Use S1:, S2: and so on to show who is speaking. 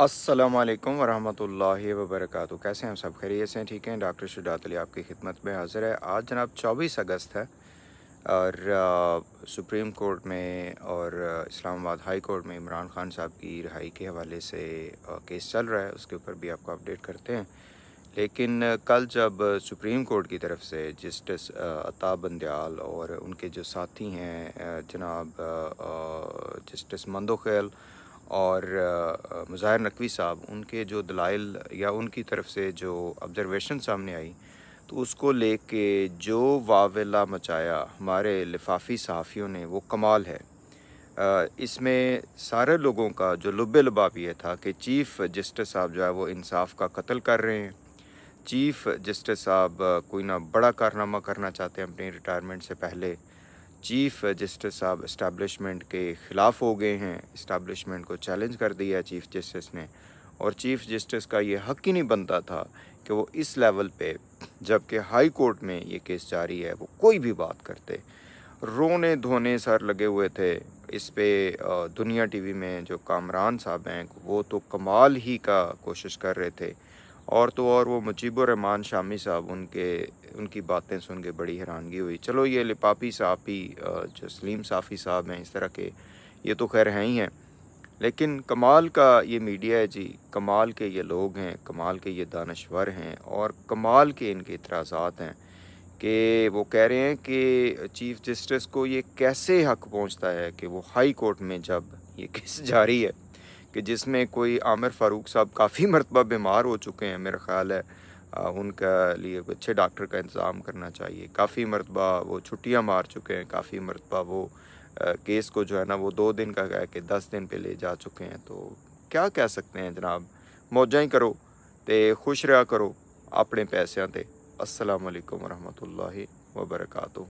S1: असलकम वरहमल वबरक कैसे हैं सब खरीय से ठीक हैं डॉक्टर शुडात अली आपकी खिदमत में हाज़िर है आज जनाब 24 अगस्त है और सुप्रीम कोर्ट में और इस्लामाबाद हाई कोर्ट में इमरान खान साहब की रिहाई के हवाले से केस चल रहा है उसके ऊपर भी आपको अपडेट करते हैं लेकिन कल जब सुप्रीम कोर्ट की तरफ से जस्टिस अता बंदयाल और उनके जो साथी हैं जनाब जस्टिस मंदोखेल और मुजाहिर नकवी साहब उनके जो दलाइल या उनकी तरफ से जो ऑब्ज़रवेशन सामने आई तो उसको ले के जो वावेला मचाया हमारे लिफाफी सहाफ़ियों ने वो कमाल है इसमें सारे लोगों का जो लुब लबाब ये था कि चीफ़ जस्टिस साहब जो है वो इंसाफ का कत्ल कर रहे हैं चीफ़ जस्टिस साहब कोई ना बड़ा कारनामा करना चाहते हैं अपनी रिटायरमेंट से पहले चीफ जस्टिस साहब इस्टाब्लिशमेंट के ख़िलाफ़ हो गए हैं इस्टबलिशमेंट को चैलेंज कर दिया चीफ जस्टिस ने और चीफ जस्टिस का ये हक ही नहीं बनता था कि वो इस लेवल पे जबकि हाई कोर्ट में ये केस जारी है वो कोई भी बात करते रोने धोने सर लगे हुए थे इस पे दुनिया टीवी में जो कामरान साहब हैं वो तो कमाल ही का कोशिश कर रहे थे और तो और वो मुजीबरहमान शामी साहब उनके उनकी बातें सुन के बड़ी हैरानगी हुई चलो ये लिपापी ही जो सलीम साफ़ी साहब हैं इस तरह के ये तो खैर हैं ही हैं लेकिन कमाल का ये मीडिया है जी कमाल के ये लोग हैं कमाल के ये दानश्वर हैं और कमाल के इनके इतराज़ात हैं कि वो कह रहे हैं कि चीफ़ जस्टिस को ये कैसे हक पहुंचता है कि वो हाई कोर्ट में जब ये केस जारी है कि जिसमें कोई आमिर फ़ारूक साहब काफ़ी मरतबा बीमार हो चुके हैं मेरा ख्याल है उनका लिए अच्छे डॉक्टर का इंतज़ाम करना चाहिए काफ़ी मरतबा वो छुट्टियाँ मार चुके हैं काफ़ी मरतबा वो केस को जो है ना वो दो दिन का कह के दस दिन पे ले जा चुके हैं तो क्या कह सकते हैं जनाब मौजा ही करो तो खुश रहा करो अपने पैसों से असलकम लाही वबरकू